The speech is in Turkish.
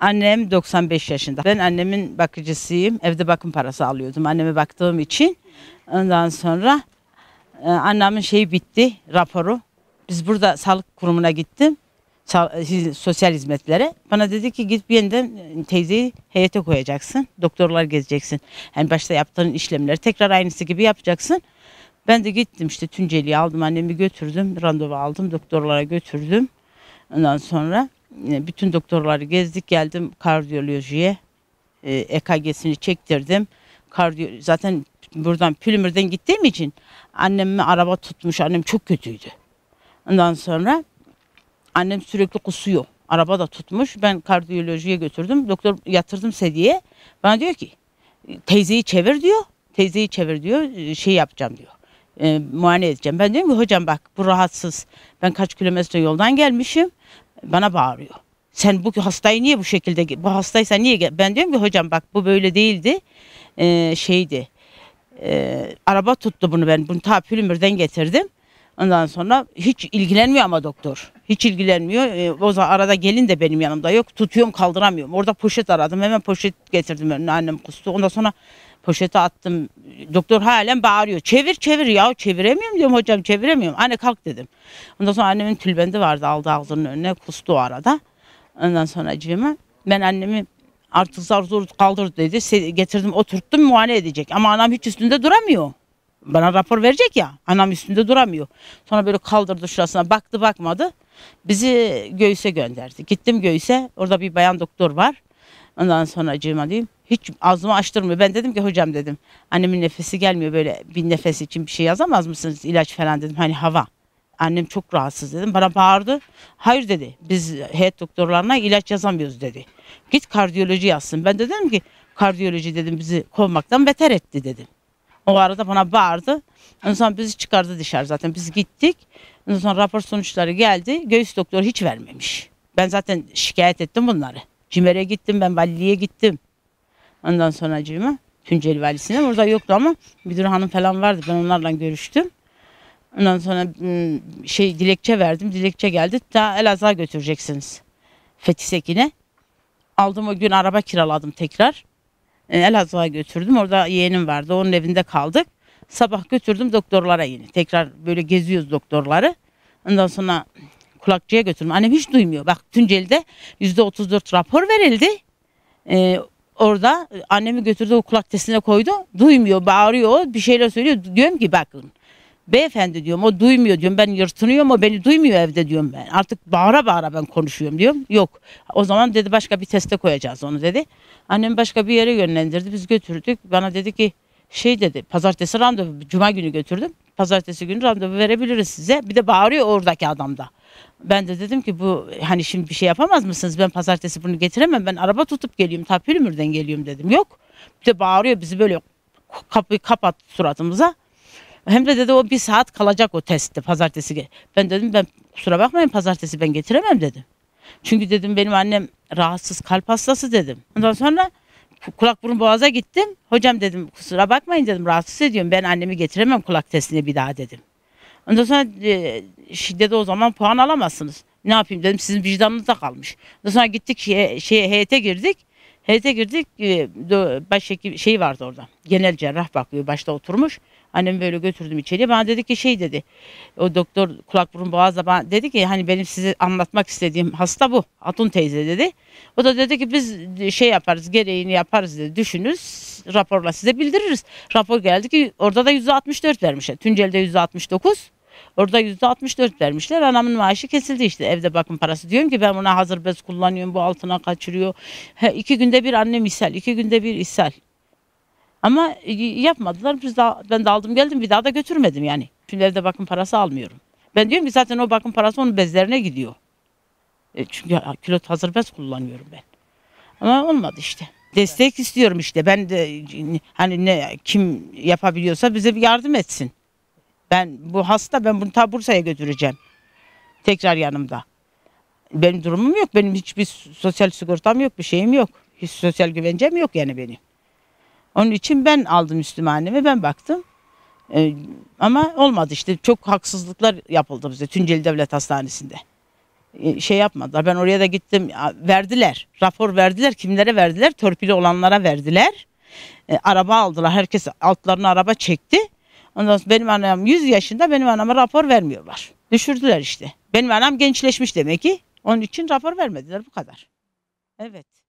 Annem 95 yaşında. Ben annemin bakıcısıyım. Evde bakım parası alıyordum anneme baktığım için. Ondan sonra e, annemin şeyi bitti, raporu. Biz burada sağlık kurumuna gittim. E, sosyal hizmetlere. Bana dedi ki git bir yeniden e, teyzeyi heyete koyacaksın. Doktorlar gezeceksin. Yani başta yaptığın işlemleri tekrar aynısı gibi yapacaksın. Ben de gittim işte Tunceli'ye aldım annemi götürdüm. Randevu aldım doktorlara götürdüm. Ondan sonra bütün doktorları gezdik geldim kardiyolojiye. Ee, e, EKG'sini çektirdim. Kardiyo, zaten buradan Pülümür'den gittiğim için annemi araba tutmuş. Annem çok kötüydü. Ondan sonra annem sürekli kusuyor. Araba da tutmuş. Ben kardiyolojiye götürdüm. Doktor yatırdım sediye. Bana diyor ki teyzeyi çevir diyor. Teyzeyi çevir diyor. Ee, şey yapacağım diyor. E, muayene edeceğim. Ben diyorum ki hocam bak bu rahatsız. Ben kaç kilometre yoldan gelmişim bana bağırıyor. Sen bu hastayı niye bu şekilde, bu hastaysa niye? Ben diyorum ki hocam bak bu böyle değildi, ee, şeydi. Ee, araba tuttu bunu ben, bunu ta Pülümür'den getirdim. Ondan sonra hiç ilgilenmiyor ama doktor. Hiç ilgilenmiyor. E, o zaman arada gelin de benim yanımda yok. Tutuyorum kaldıramıyorum. Orada poşet aradım. Hemen poşet getirdim önüne annem kustu. Ondan sonra Poşete attım. Doktor halen bağırıyor. Çevir çevir ya çeviremiyorum diyorum hocam çeviremiyorum. Anne kalk dedim. Ondan sonra annemin tülbendi vardı aldı ağzının önüne kustu o arada. Ondan sonra cime ben annemi artık zar zor kaldır dedi. Getirdim oturttum muayene edecek. Ama anam hiç üstünde duramıyor. Bana rapor verecek ya. Anam üstünde duramıyor. Sonra böyle kaldırdı şurasına baktı bakmadı. Bizi göğüse gönderdi. Gittim göğüse. Orada bir bayan doktor var. Ondan sonra acıma diyeyim. Hiç ağzımı açtırmıyor. Ben dedim ki hocam dedim. Annemin nefesi gelmiyor böyle bir nefes için bir şey yazamaz mısınız ilaç falan dedim. Hani hava. Annem çok rahatsız dedim. Bana bağırdı. Hayır dedi. Biz heyet doktorlarına ilaç yazamıyoruz dedi. Git kardiyoloji yazsın. Ben de dedim ki kardiyoloji dedim bizi kovmaktan beter etti dedim. O arada bana bağırdı. Ondan sonra bizi çıkardı dışarı zaten. Biz gittik. Ondan sonra rapor sonuçları geldi. Göğüs doktoru hiç vermemiş. Ben zaten şikayet ettim bunları. Cimer'e gittim ben valiliğe gittim. Ondan sonra cime Tunceli valisine orada yoktu ama müdür hanım falan vardı ben onlarla görüştüm. Ondan sonra ıı, şey dilekçe verdim. Dilekçe geldi. Ta Elazığ'a götüreceksiniz. Fethi Aldım o gün araba kiraladım tekrar. E, Elazığ'a götürdüm. Orada yeğenim vardı. Onun evinde kaldık. Sabah götürdüm doktorlara yine. Tekrar böyle geziyoruz doktorları. Ondan sonra kulakçıya götürdüm. Annem hiç duymuyor. Bak Tunceli'de yüzde otuz dört rapor verildi. Ee, orada e, annemi götürdü o kulak testine koydu. Duymuyor, bağırıyor, bir şeyler söylüyor. Diyorum ki bakın beyefendi diyorum o duymuyor diyorum ben yırtınıyorum o beni duymuyor evde diyorum ben artık bağıra bağıra ben konuşuyorum diyorum yok o zaman dedi başka bir teste koyacağız onu dedi annem başka bir yere yönlendirdi biz götürdük bana dedi ki şey dedi pazartesi randevu cuma günü götürdüm Pazartesi günü randevu verebiliriz size. Bir de bağırıyor oradaki adam da. Ben de dedim ki bu hani şimdi bir şey yapamaz mısınız? Ben pazartesi bunu getiremem. Ben araba tutup geliyorum. Tapülümür'den geliyorum dedim. Yok. Bir de bağırıyor bizi böyle kapıyı kapat suratımıza. Hem de dedi o bir saat kalacak o testte pazartesi. Ben dedim ben kusura bakmayın pazartesi ben getiremem dedim. Çünkü dedim benim annem rahatsız kalp hastası dedim. Ondan sonra kulak burun boğaza gittim. Hocam dedim kusura bakmayın dedim rahatsız ediyorum. Ben annemi getiremem kulak testine bir daha dedim. Ondan sonra e, şiddete o zaman puan alamazsınız. Ne yapayım dedim sizin vicdanınızda kalmış. Ondan sonra gittik şeye, şeye heyete girdik. Heyete girdik. E, Başhekim şey vardı orada. Genel cerrah bakıyor. Başta oturmuş. Annem böyle götürdüm içeriye. Bana dedi ki şey dedi. O doktor kulak burun boğazla bana dedi ki hani benim size anlatmak istediğim hasta bu. Atun teyze dedi. O da dedi ki biz şey yaparız gereğini yaparız dedi. Düşünürüz raporla size bildiririz. Rapor geldi ki orada da %64 vermişler. Tüncel'de %69. Orada yüzde 64 vermişler. Anamın maaşı kesildi işte evde bakım parası. Diyorum ki ben buna hazır bez kullanıyorum. Bu altına kaçırıyor. He, iki günde bir annem ishal. iki günde bir ishal. Ama yapmadılar. Biz daha, ben de aldım geldim bir daha da götürmedim yani. Şimdi evde bakım parası almıyorum. Ben diyorum ki zaten o bakım parası onun bezlerine gidiyor. E çünkü külot hazır bez kullanıyorum ben. Ama olmadı işte. Destek istiyorum işte. Ben de hani ne kim yapabiliyorsa bize bir yardım etsin. Ben bu hasta ben bunu ta Bursa'ya götüreceğim. Tekrar yanımda. Benim durumum yok. Benim hiçbir sosyal sigortam yok. Bir şeyim yok. Hiç sosyal güvencem yok yani benim. Onun için ben aldım üstüme annemi ben baktım. Ee, ama olmadı işte çok haksızlıklar yapıldı bize Tunceli Devlet Hastanesi'nde. Ee, şey yapmadılar ben oraya da gittim verdiler rapor verdiler kimlere verdiler torpili olanlara verdiler. Ee, araba aldılar herkes altlarına araba çekti. Ondan sonra benim annem 100 yaşında benim anama rapor vermiyorlar. Düşürdüler işte. Benim anam gençleşmiş demek ki. Onun için rapor vermediler bu kadar. Evet.